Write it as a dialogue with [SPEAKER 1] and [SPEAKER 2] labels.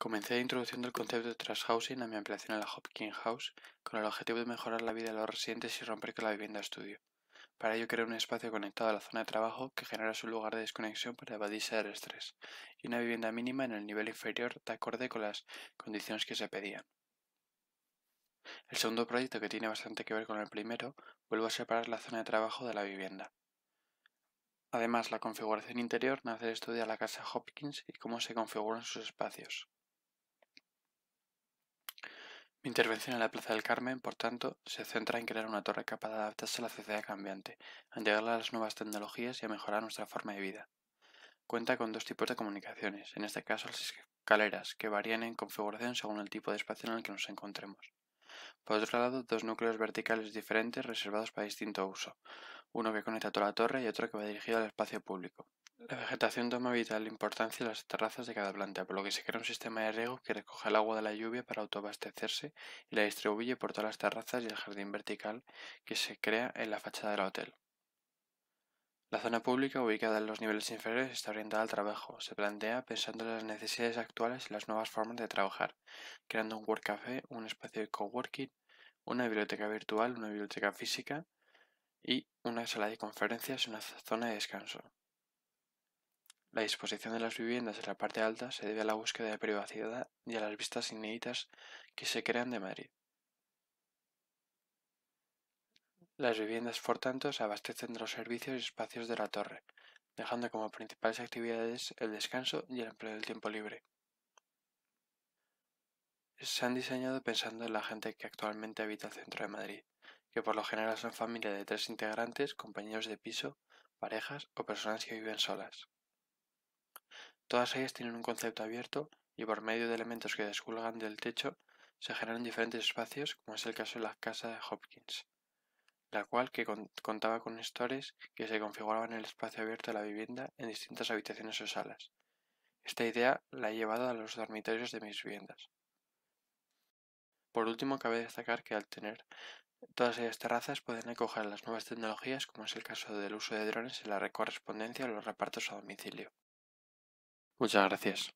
[SPEAKER 1] Comencé introduciendo el concepto de Trash Housing a mi ampliación en la Hopkins House con el objetivo de mejorar la vida de los residentes y romper con la vivienda estudio. Para ello creé un espacio conectado a la zona de trabajo que genera su lugar de desconexión para evadirse del estrés y una vivienda mínima en el nivel inferior de acorde con las condiciones que se pedían. El segundo proyecto, que tiene bastante que ver con el primero, vuelvo a separar la zona de trabajo de la vivienda. Además, la configuración interior nace del estudio de la casa Hopkins y cómo se configuran sus espacios intervención en la Plaza del Carmen, por tanto, se centra en crear una torre capaz de adaptarse a la sociedad cambiante, a a las nuevas tecnologías y a mejorar nuestra forma de vida. Cuenta con dos tipos de comunicaciones, en este caso las escaleras, que varían en configuración según el tipo de espacio en el que nos encontremos. Por otro lado, dos núcleos verticales diferentes reservados para distinto uso, uno que conecta toda la torre y otro que va dirigido al espacio público. La vegetación toma vital importancia en las terrazas de cada planta, por lo que se crea un sistema de riego que recoge el agua de la lluvia para autoabastecerse y la distribuye por todas las terrazas y el jardín vertical que se crea en la fachada del hotel. La zona pública, ubicada en los niveles inferiores, está orientada al trabajo. Se plantea pensando en las necesidades actuales y las nuevas formas de trabajar, creando un work café, un espacio de coworking, una biblioteca virtual, una biblioteca física y una sala de conferencias y una zona de descanso. La disposición de las viviendas en la parte alta se debe a la búsqueda de privacidad y a las vistas inéditas que se crean de Madrid. Las viviendas, por tanto, se abastecen de los servicios y espacios de la torre, dejando como principales actividades el descanso y el empleo del tiempo libre. Se han diseñado pensando en la gente que actualmente habita el centro de Madrid, que por lo general son familias de tres integrantes, compañeros de piso, parejas o personas que viven solas. Todas ellas tienen un concepto abierto y por medio de elementos que desculgan del techo se generan diferentes espacios, como es el caso de la casa de Hopkins, la cual que contaba con stores que se configuraban en el espacio abierto de la vivienda en distintas habitaciones o salas. Esta idea la he llevado a los dormitorios de mis viviendas. Por último, cabe destacar que al tener todas ellas terrazas pueden acoger las nuevas tecnologías, como es el caso del uso de drones en la correspondencia o los repartos a domicilio. Muchas gracias.